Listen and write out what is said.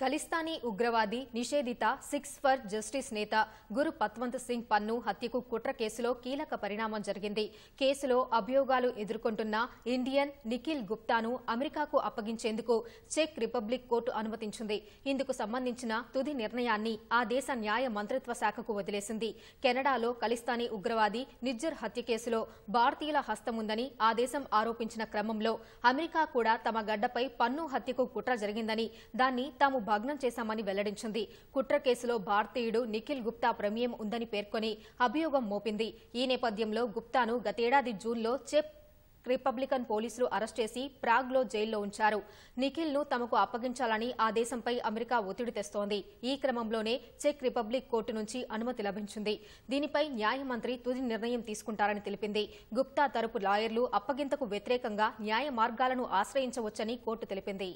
ఖలిస్తానీ ఉగ్రవాది నిషేధిత six for justice నేత గురు పత్వంత్ సింగ్ పన్ను హత్యకు కుట్ర కేసులో కీలక పరిణామం జరిగింది కేసులో అభియోగాలు ఎదుర్కొంటున్న ఇండియన్ నిఖిల్ గుప్తాను అమెరికాకు అప్పగించేందుకు చెక్ రిపబ్లిక్ కోర్టు అనుమతించింది ఇందుకు సంబంధించిన తుది నిర్ణయాన్ని ఆ దేశ న్యాయ మంత్రిత్వ శాఖకు వదిలేసింది కెనడాలో ఖలిస్తానీ ఉగ్రవాది నిజ్జర్ హత్య కేసులో భారతీయుల హస్తముందని ఆ దేశం ఆరోపించిన క్రమంలో అమెరికా కూడా తమ గడ్డపై పన్ను హత్యకు కుట్ర జరిగిందని దాన్ని తాము భగ్నం చేశామని వెల్లడించింది కుట్ర కేసులో భారతీయుడు నిఖిల్ గుప్తా ప్రమేయం ఉందని పేర్కొని అభియోగం మోపింది ఈ నేపథ్యంలో గుప్తాను గతేడాది జూన్లో చెప్ రిపబ్లికన్ పోలీసులు అరెస్ట్ చేసి ప్రాగ్లో జైల్లో ఉంచారు నిఖిల్ ను తమకు అప్పగించాలని ఆ దేశంపై అమెరికా ఒత్తిడి తెస్తోంది ఈ క్రమంలోనే చెక్ రిపబ్లిక్ కోర్టు నుంచి అనుమతి లభించింది దీనిపై న్యాయమంత్రి తుది నిర్ణయం తీసుకుంటారని తెలిపింది గుప్తా తరపు లాయర్లు అప్పగింతకు వ్యతిరేకంగా న్యాయ మార్గాలను ఆశ్రయించవచ్చని కోర్టు తెలిపింది